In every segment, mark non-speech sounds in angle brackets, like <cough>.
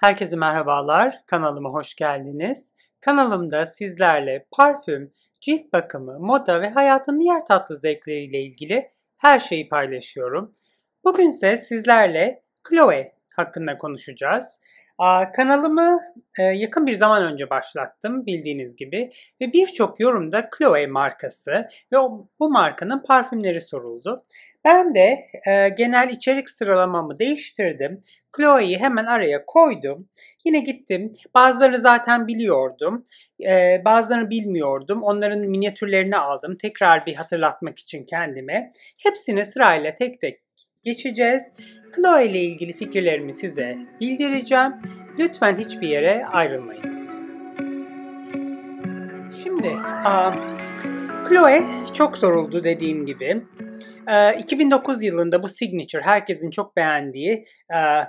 Herkese merhabalar, kanalıma hoş geldiniz. Kanalımda sizlerle parfüm, cilt bakımı, moda ve hayatın diğer tatlı zevkleriyle ilgili her şeyi paylaşıyorum. Bugün ise sizlerle Chloe hakkında konuşacağız. Kanalımı e, yakın bir zaman önce başlattım bildiğiniz gibi ve birçok yorumda Chloe markası ve bu markanın parfümleri soruldu. Ben de e, genel içerik sıralamamı değiştirdim. Chloe'yi hemen araya koydum. Yine gittim. Bazıları zaten biliyordum. Ee, bazılarını bilmiyordum. Onların minyatürlerini aldım. Tekrar bir hatırlatmak için kendime. Hepsini sırayla tek tek geçeceğiz. Chloe ile ilgili fikirlerimi size bildireceğim. Lütfen hiçbir yere ayrılmayınız. Şimdi a, Chloe çok soruldu dediğim gibi. A, e, 2009 yılında bu Signature herkesin çok beğendiği a,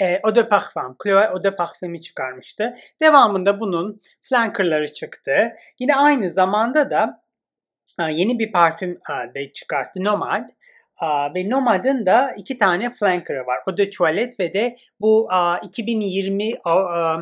e, e, Eau de Parfum, Chloe Eau de Parfum'i çıkarmıştı. Devamında bunun flankerları çıktı. Yine aynı zamanda da e, yeni bir parfüm de çıkarttı Nomad ve Nomad'ın da iki tane flanker'ı var. O da Tuvalet ve de bu aa, 2020 aa,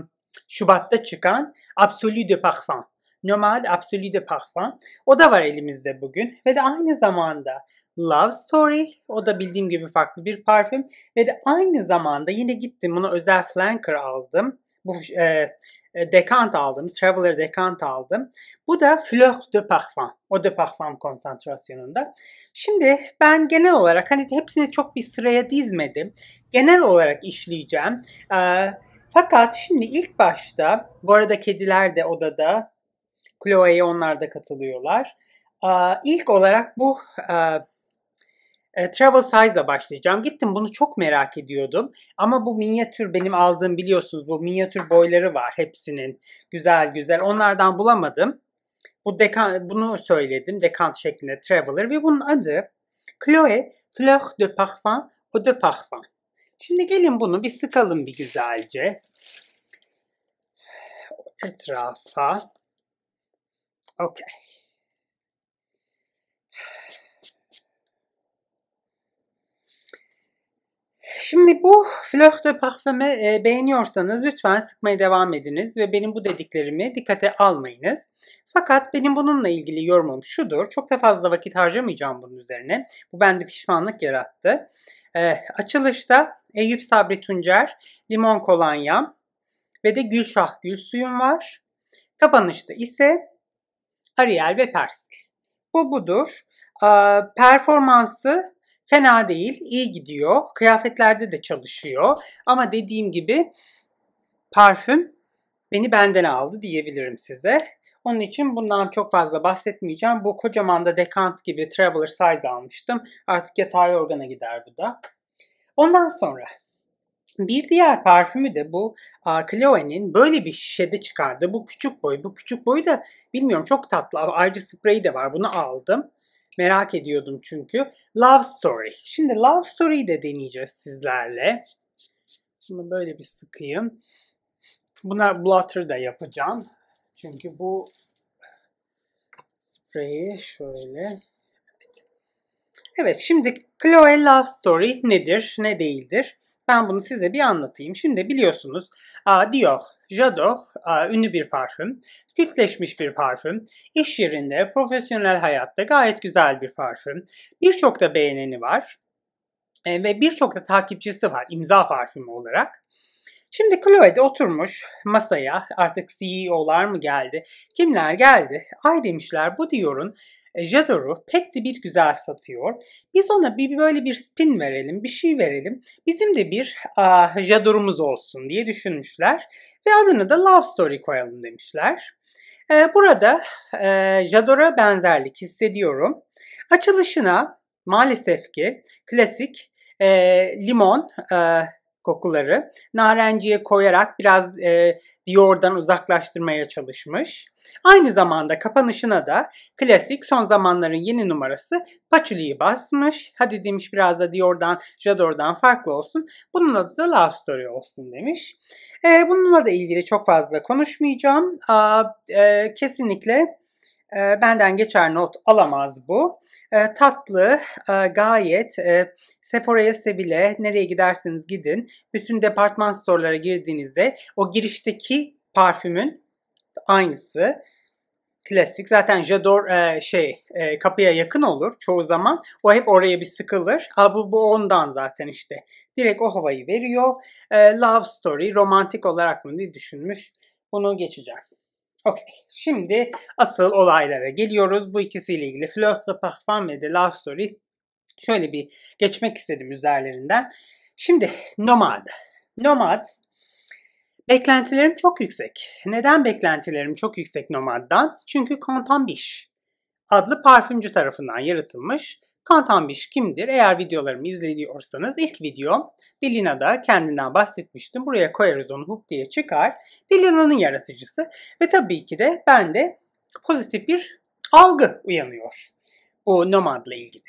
Şubat'ta çıkan Absolu de Parfum. Nomad Absolu de Parfum. O da var elimizde bugün. Ve de aynı zamanda Love Story. O da bildiğim gibi farklı bir parfüm. Ve de aynı zamanda yine gittim Bunu özel flanker aldım. Bu e, e, dekant aldım. Traveler dekant aldım. Bu da Fleur de Parfum. O de Parfum konsantrasyonunda. Şimdi ben genel olarak hani hepsini çok bir sıraya dizmedim. Genel olarak işleyeceğim. E, fakat şimdi ilk başta bu arada kediler de odada. Chloe'ye onlar da katılıyorlar. E, ilk olarak bu e, travel size'la başlayacağım. Gittim bunu çok merak ediyordum. Ama bu minyatür benim aldığım biliyorsunuz bu minyatür boyları var hepsinin. Güzel güzel. Onlardan bulamadım. Bu dekan, bunu söyledim. Dekant şeklinde traveler ve bunun adı Chloe Fleur de Parfum Eau de Parfum. Şimdi gelin bunu bir sıkalım bir güzelce. Etrafa. Okay. Şimdi bu Fleur de Parfum'ı e, beğeniyorsanız lütfen sıkmaya devam ediniz ve benim bu dediklerimi dikkate almayınız. Fakat benim bununla ilgili yorumum şudur. Çok da fazla vakit harcamayacağım bunun üzerine. Bu bende pişmanlık yarattı. E, açılışta Eyüp Sabri Tuncer, limon kolonyam ve de gülşah gül suyum var. Kapanışta ise Ariel ve Persil. Bu budur. E, performansı Fena değil, iyi gidiyor. Kıyafetlerde de çalışıyor. Ama dediğim gibi parfüm beni benden aldı diyebilirim size. Onun için bundan çok fazla bahsetmeyeceğim. Bu kocaman da Dekant gibi Traveler Size almıştım. Artık yatay organa gider bu da. Ondan sonra bir diğer parfümü de bu Chloe'nin böyle bir şişede çıkardı. Bu küçük boy. Bu küçük boy da bilmiyorum çok tatlı. Ayrıca spreyi de var. Bunu aldım. Merak ediyordum çünkü. Love Story. Şimdi Love Story'yi de deneyeceğiz sizlerle. Bunu böyle bir sıkayım. Buna blotter da yapacağım. Çünkü bu spreyi şöyle. Evet. evet şimdi Chloe Love Story nedir, ne değildir? Ben bunu size bir anlatayım. Şimdi biliyorsunuz Dior, Jador ünlü bir parfüm. Kütleşmiş bir parfüm. İş yerinde, profesyonel hayatta gayet güzel bir parfüm. Birçok da beğeneni var. E, ve birçok da takipçisi var imza parfümü olarak. Şimdi Chloe de oturmuş masaya artık CEO'lar mı geldi? Kimler geldi? Ay demişler bu Dior'un e, Jador'u pek de bir güzel satıyor. Biz ona bir böyle bir spin verelim, bir şey verelim. Bizim de bir a, Jador'umuz olsun diye düşünmüşler. Ve adını da Love Story koyalım demişler. E, burada e, Jador'a benzerlik hissediyorum. Açılışına maalesef ki klasik e, limon, e, kokuları narenciye koyarak biraz e, diyordan uzaklaştırmaya çalışmış. Aynı zamanda kapanışına da klasik son zamanların yeni numarası Paçuli'yi basmış. Hadi demiş biraz da Dior'dan, Jador'dan farklı olsun. Bunun adı da Love Story olsun demiş. E, bununla da ilgili çok fazla konuşmayacağım. A, e, kesinlikle ee, benden geçer not alamaz bu. Ee, tatlı, e, gayet. E, Sephora'ya, Seville, nereye giderseniz gidin. Bütün departman storelara girdiğinizde o girişteki parfümün aynısı. Klasik. Zaten Jador e, şey e, kapıya yakın olur çoğu zaman. O hep oraya bir sıkılır. Ha, bu, bu ondan zaten işte. Direkt o havayı veriyor. E, love story romantik olarak mı diye düşünmüş. Bunu geçeceğim. Okey. Şimdi asıl olaylara geliyoruz. Bu ikisiyle ilgili Flört de Parfum ve The Love Story şöyle bir geçmek istedim üzerlerinden. Şimdi Nomad. Nomad Beklentilerim çok yüksek. Neden beklentilerim çok yüksek Nomad'dan? Çünkü Contan Biş adlı parfümcü tarafından yaratılmış Kantanbiş kimdir? Eğer videolarımı izleniyorsanız ilk videom Dilina'da kendinden bahsetmiştim. Buraya koyarız onu huk diye çıkar. Dilina'nın yaratıcısı ve tabii ki de bende pozitif bir algı uyanıyor bu Nomad'la ilgili.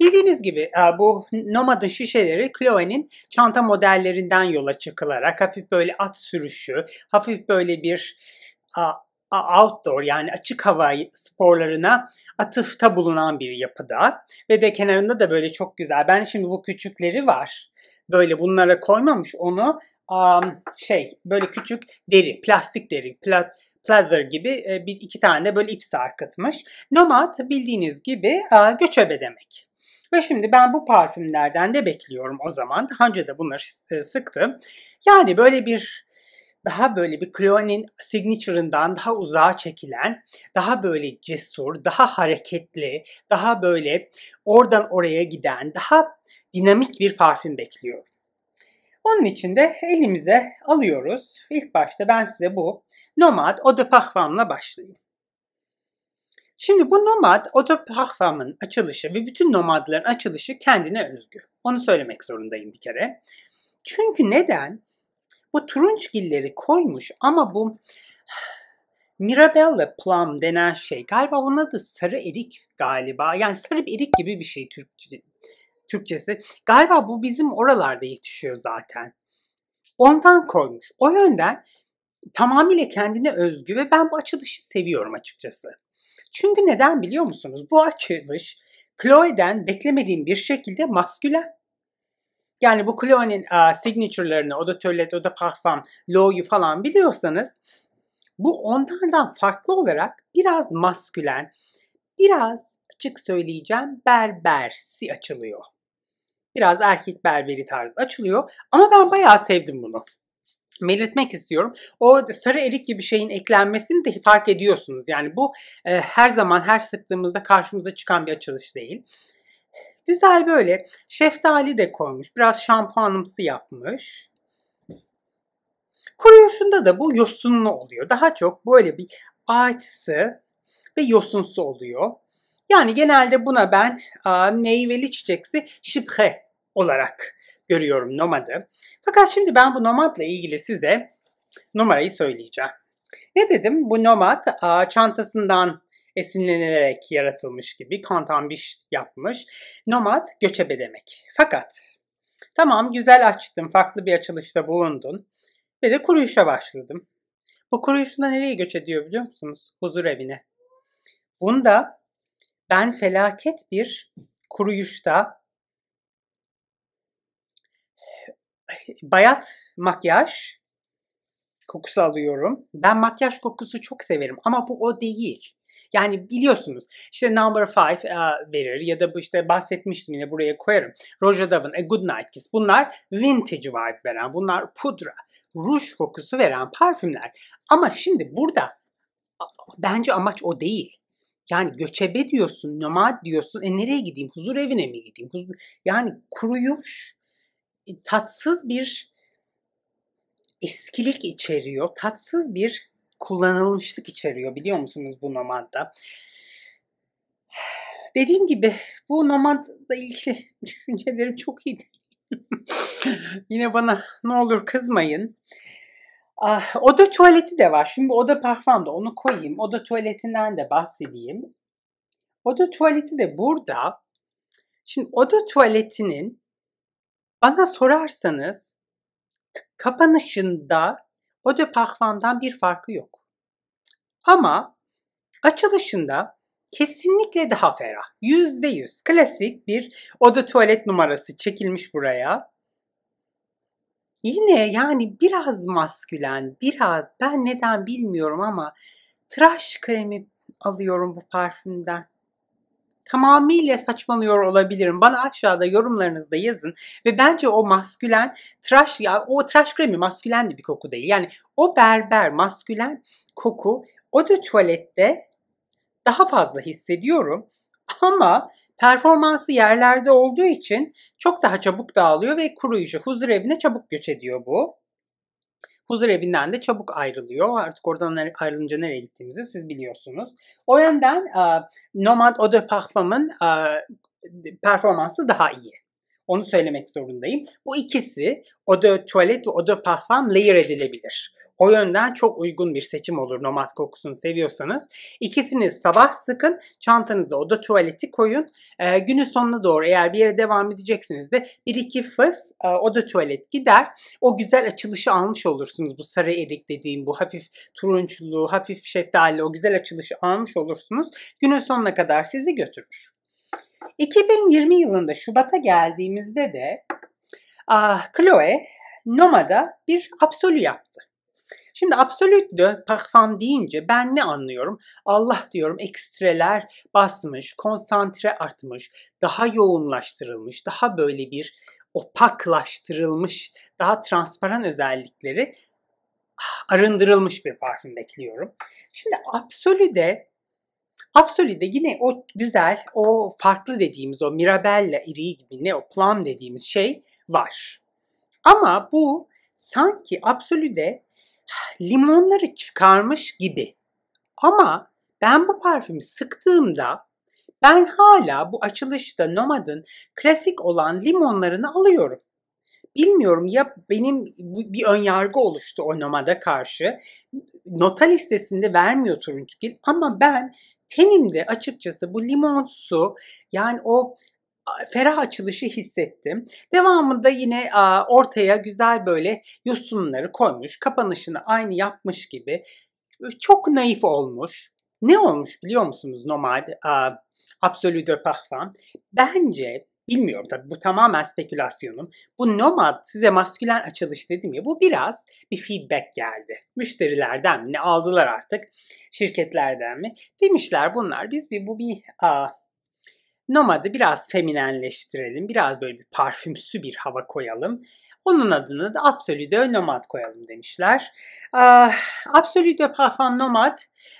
Bildiğiniz gibi e, bu Nomad'ın şişeleri Chloe'nin çanta modellerinden yola çıkılarak hafif böyle at sürüşü, hafif böyle bir outdoor yani açık hava sporlarına atıfta bulunan bir yapıda ve de kenarında da böyle çok güzel. Ben şimdi bu küçükleri var. Böyle bunlara koymamış onu um, şey böyle küçük deri, plastik deri, plat, pleather gibi e, bir iki tane böyle ip sarkıtmış. Nomad bildiğiniz gibi göçebe demek. Ve şimdi ben bu parfümlerden de bekliyorum o zaman. Daha önce de bunları e, sıktım. Yani böyle bir daha böyle bir Clooney'nin signature'ından daha uzağa çekilen, daha böyle cesur, daha hareketli, daha böyle oradan oraya giden, daha dinamik bir parfüm bekliyor. Onun için de elimize alıyoruz. İlk başta ben size bu Nomad Eau de Parfum'la başlayayım. Şimdi bu Nomad Eau de Parfum'ın açılışı ve bütün nomadların açılışı kendine özgü. Onu söylemek zorundayım bir kere. Çünkü neden? Bu turunçgilleri koymuş ama bu Mirabella plum denen şey galiba ona da sarı erik galiba. Yani sarı bir erik gibi bir şey Türkçe, Türkçesi. Galiba bu bizim oralarda yetişiyor zaten. Ondan koymuş. O yönden tamamıyla kendine özgü ve ben bu açılışı seviyorum açıkçası. Çünkü neden biliyor musunuz? Bu açılış Chloe'den beklemediğim bir şekilde maskülen yani bu Chloe'nin uh, signature'larını, Oda o da Parfum, Lo'yu falan biliyorsanız bu onlardan farklı olarak biraz maskülen, biraz açık söyleyeceğim berbersi açılıyor. Biraz erkek berberi tarzı açılıyor ama ben bayağı sevdim bunu. Belirtmek istiyorum. O sarı erik gibi şeyin eklenmesini de fark ediyorsunuz. Yani bu e, her zaman her sıktığımızda karşımıza çıkan bir açılış değil. Güzel böyle şeftali de koymuş. Biraz şampuanımsı yapmış. Kuru da bu yosunlu oluyor. Daha çok böyle bir ağaçsı ve yosunsu oluyor. Yani genelde buna ben a, meyveli çiçeksi şıphe olarak görüyorum nomadı. Fakat şimdi ben bu nomadla ilgili size numarayı söyleyeceğim. Ne dedim? Bu nomad a, çantasından esinlenerek yaratılmış gibi kantambiş yapmış. Nomad göçebe demek. Fakat tamam güzel açtım, farklı bir açılışta bulundun ve de kuruyuşa başladım. Bu kuruyuşunda nereye göç ediyor biliyor musunuz? Huzur evine. Bunda ben felaket bir kuruyuşta bayat makyaj kokusu alıyorum. Ben makyaj kokusu çok severim ama bu o değil. Yani biliyorsunuz işte Number Five uh, e, verir ya da bu işte bahsetmiştim yine buraya koyarım. Roger Dove'ın A Good Night Kiss. Bunlar vintage vibe veren, bunlar pudra, ruj kokusu veren parfümler. Ama şimdi burada bence amaç o değil. Yani göçebe diyorsun, nomad diyorsun. E nereye gideyim? Huzur evine mi gideyim? Huzur... Yani kuruyuş, e, tatsız bir eskilik içeriyor. Tatsız bir kullanılmışlık içeriyor biliyor musunuz bu Nomad'da? Dediğim gibi bu Nomad'la ilgili <laughs> düşüncelerim çok iyi. Yine bana ne olur kızmayın. Ah, oda tuvaleti de var. Şimdi oda parfüm da onu koyayım. Oda tuvaletinden de bahsedeyim. Oda tuvaleti de burada. Şimdi oda tuvaletinin bana sorarsanız kapanışında Eau de Parfum'dan bir farkı yok. Ama açılışında kesinlikle daha ferah. Yüzde yüz. Klasik bir oda tuvalet numarası çekilmiş buraya. Yine yani biraz maskülen, biraz ben neden bilmiyorum ama tıraş kremi alıyorum bu parfümden tamamıyla saçmalıyor olabilirim. Bana aşağıda yorumlarınızda yazın ve bence o maskülen tıraş ya o tıraş kremi maskülen de bir koku değil. Yani o berber maskülen koku o da tuvalette daha fazla hissediyorum. Ama performansı yerlerde olduğu için çok daha çabuk dağılıyor ve kuruyucu huzur evine çabuk göç ediyor bu huzur evinden de çabuk ayrılıyor. Artık oradan ayrılınca nereye gittiğimizi siz biliyorsunuz. O yönden uh, Nomad Eau de Parfum'ın uh, performansı daha iyi. Onu söylemek zorundayım. Bu ikisi Eau de Tuvalet ve Eau de Parfum layer edilebilir. O yönden çok uygun bir seçim olur nomad kokusunu seviyorsanız. İkisini sabah sıkın, çantanıza oda tuvaleti koyun. E, günün sonuna doğru eğer bir yere devam edeceksiniz de bir iki fıs e, oda tuvalet gider. O güzel açılışı almış olursunuz. Bu sarı erik dediğim bu hafif turunçlu, hafif şeftali o güzel açılışı almış olursunuz. Günün sonuna kadar sizi götürür. 2020 yılında Şubat'a geldiğimizde de ah, Chloe Noma'da bir absolü yaptı. Şimdi absolut de parfum deyince ben ne anlıyorum? Allah diyorum ekstreler basmış, konsantre artmış, daha yoğunlaştırılmış, daha böyle bir opaklaştırılmış, daha transparan özellikleri arındırılmış bir parfüm bekliyorum. Şimdi Absolü'de Absolü'de yine o güzel, o farklı dediğimiz o Mirabella iriği gibi ne o plum dediğimiz şey var. Ama bu sanki Absolü'de limonları çıkarmış gibi. Ama ben bu parfümü sıktığımda ben hala bu açılışta Nomad'ın klasik olan limonlarını alıyorum. Bilmiyorum ya benim bir ön yargı oluştu o Nomad'a karşı. Nota listesinde vermiyor Turunçgil ama ben tenimde açıkçası bu limon su yani o ferah açılışı hissettim. Devamında yine ortaya güzel böyle yosunları koymuş. Kapanışını aynı yapmış gibi. Çok naif olmuş. Ne olmuş biliyor musunuz normalde? Absolu de Parfum. Bence bilmiyorum tabi bu tamamen spekülasyonum. Bu nomad size maskülen açılış dedim ya bu biraz bir feedback geldi. Müşterilerden mi ne aldılar artık şirketlerden mi demişler bunlar biz bir bu bir a, Nomad'ı biraz feminenleştirelim. Biraz böyle bir parfümsü bir hava koyalım. Onun adını da Absolute Nomad koyalım demişler. Ah, Absolute Parfum Nomad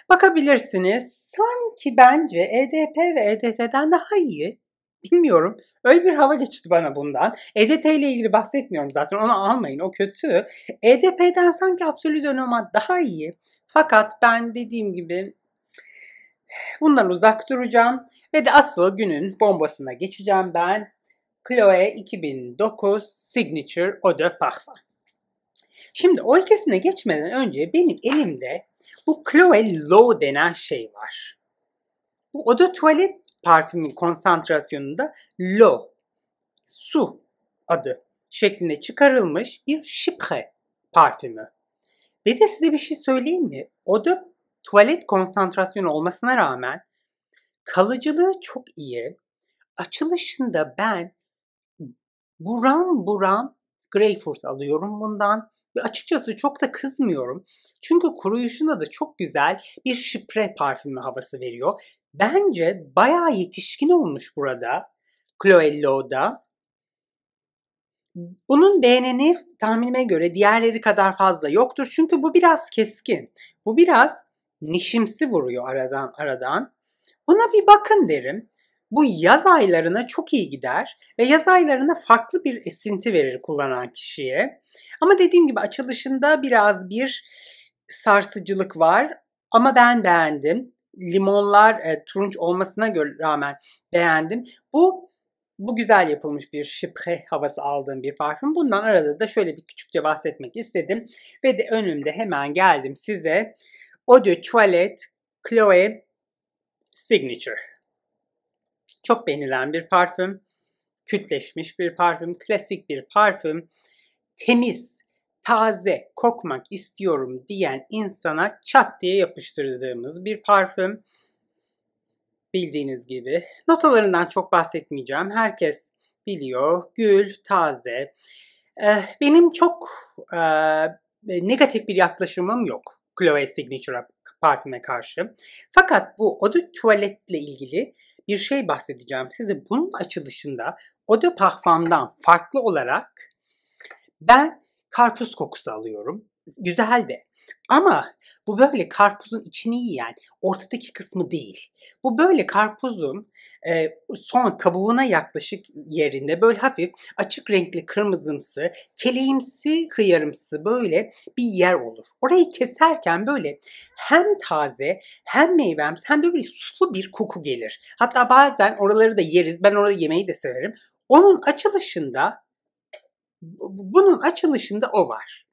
bakabilirsiniz. Sanki bence EDP ve EDT'den daha iyi. Bilmiyorum. Öyle bir hava geçti bana bundan. EDT ile ilgili bahsetmiyorum zaten. Onu almayın. O kötü. EDP'den sanki Absolute Nomad daha iyi. Fakat ben dediğim gibi bundan uzak duracağım. Ve de asıl günün bombasına geçeceğim ben. Chloe 2009 Signature Eau de Parfum. Şimdi o ikisine geçmeden önce benim elimde bu Chloe Low denen şey var. Bu Eau de Tuvalet parfümün konsantrasyonunda Low, su adı şeklinde çıkarılmış bir şipre parfümü. Ve de size bir şey söyleyeyim mi? O da tuvalet konsantrasyonu olmasına rağmen Kalıcılığı çok iyi. Açılışında ben buram buram Greyfurt alıyorum bundan. Ve açıkçası çok da kızmıyorum. Çünkü kuruyuşuna da çok güzel bir şıpre parfümü havası veriyor. Bence bayağı yetişkin olmuş burada. Cloello'da. Bunun beğeneni tahminime göre diğerleri kadar fazla yoktur. Çünkü bu biraz keskin. Bu biraz nişimsi vuruyor aradan aradan. Buna bir bakın derim. Bu yaz aylarına çok iyi gider ve yaz aylarına farklı bir esinti verir kullanan kişiye. Ama dediğim gibi açılışında biraz bir sarsıcılık var ama ben beğendim. Limonlar e, turunç olmasına rağmen beğendim. Bu bu güzel yapılmış bir şıphe havası aldığım bir parfüm. Bundan arada da şöyle bir küçükçe bahsetmek istedim. Ve de önümde hemen geldim size. Eau de Toilette Chloe Signature. Çok beğenilen bir parfüm, kütleşmiş bir parfüm, klasik bir parfüm. Temiz, taze kokmak istiyorum diyen insana çat diye yapıştırdığımız bir parfüm. Bildiğiniz gibi. Notalarından çok bahsetmeyeceğim. Herkes biliyor. Gül, taze. Eh, benim çok e, negatif bir yaklaşımım yok Chloe Signature parfüme karşı. Fakat bu eau tuvaletle ilgili bir şey bahsedeceğim size. Bunun açılışında eau de farklı olarak ben karpuz kokusu alıyorum güzeldi. Ama bu böyle karpuzun içini yiyen ortadaki kısmı değil. Bu böyle karpuzun e, son kabuğuna yaklaşık yerinde böyle hafif açık renkli kırmızımsı, keleğimsi, kıyarımsı böyle bir yer olur. Orayı keserken böyle hem taze hem meyvemsi hem de böyle sulu bir koku gelir. Hatta bazen oraları da yeriz. Ben orada yemeyi de severim. Onun açılışında bunun açılışında o var.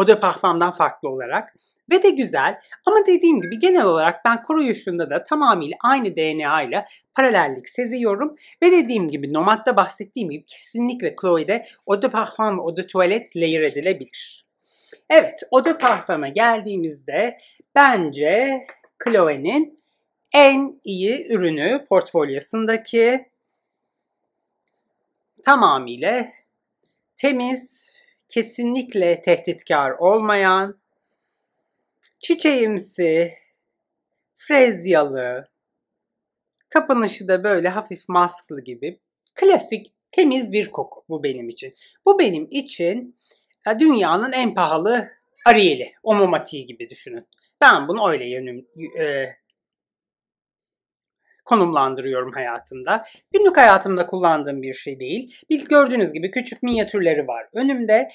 O departmandan farklı olarak. Ve de güzel ama dediğim gibi genel olarak ben koruyuşunda da tamamıyla aynı DNA ile paralellik seziyorum. Ve dediğim gibi Nomad'da bahsettiğim gibi kesinlikle Chloe'de o de parfum ve o de tuvalet layer edilebilir. Evet o de parfuma geldiğimizde bence Chloe'nin en iyi ürünü portfolyosundaki tamamıyla temiz, kesinlikle tehditkar olmayan, çiçeğimsi, frezyalı, kapanışı da böyle hafif masklı gibi klasik temiz bir koku bu benim için. Bu benim için e, dünyanın en pahalı Ariel'i, Omomati'yi gibi düşünün. Ben bunu öyle yönüm, e, konumlandırıyorum hayatımda. Günlük hayatımda kullandığım bir şey değil. Bir gördüğünüz gibi küçük minyatürleri var önümde.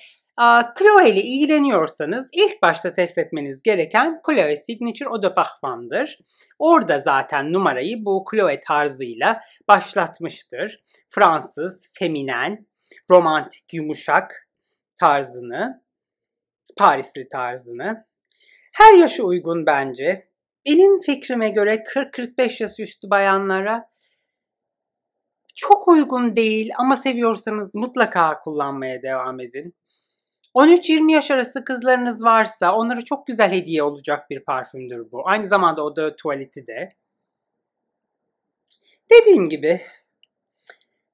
Chloe ile ilgileniyorsanız ilk başta test etmeniz gereken Chloe Signature Eau de Parfum'dır. Orada zaten numarayı bu Chloe tarzıyla başlatmıştır. Fransız, feminen, romantik, yumuşak tarzını, Parisli tarzını. Her yaşa uygun bence. Benim fikrime göre 40-45 yaş üstü bayanlara çok uygun değil ama seviyorsanız mutlaka kullanmaya devam edin. 13-20 yaş arası kızlarınız varsa onlara çok güzel hediye olacak bir parfümdür bu. Aynı zamanda o da tuvaleti de. Dediğim gibi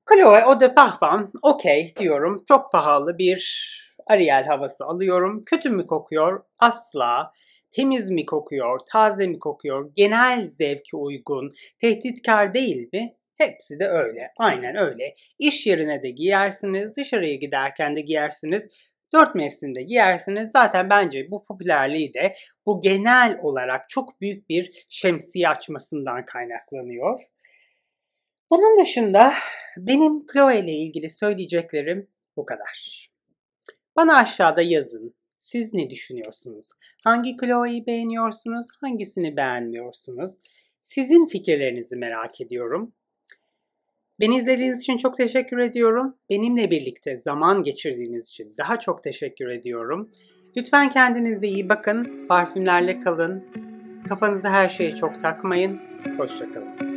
Chloe Eau de Parfum okey diyorum. Çok pahalı bir Ariel havası alıyorum. Kötü mü kokuyor? Asla temiz mi kokuyor, taze mi kokuyor, genel zevki uygun, tehditkar değil mi? Hepsi de öyle. Aynen öyle. İş yerine de giyersiniz, dışarıya giderken de giyersiniz. Dört mevsimde giyersiniz. Zaten bence bu popülerliği de bu genel olarak çok büyük bir şemsiye açmasından kaynaklanıyor. Bunun dışında benim Chloe ile ilgili söyleyeceklerim bu kadar. Bana aşağıda yazın siz ne düşünüyorsunuz? Hangi Chloe'yi beğeniyorsunuz? Hangisini beğenmiyorsunuz? Sizin fikirlerinizi merak ediyorum. Beni izlediğiniz için çok teşekkür ediyorum. Benimle birlikte zaman geçirdiğiniz için daha çok teşekkür ediyorum. Lütfen kendinize iyi bakın, parfümlerle kalın. Kafanızı her şeye çok takmayın. Hoşçakalın.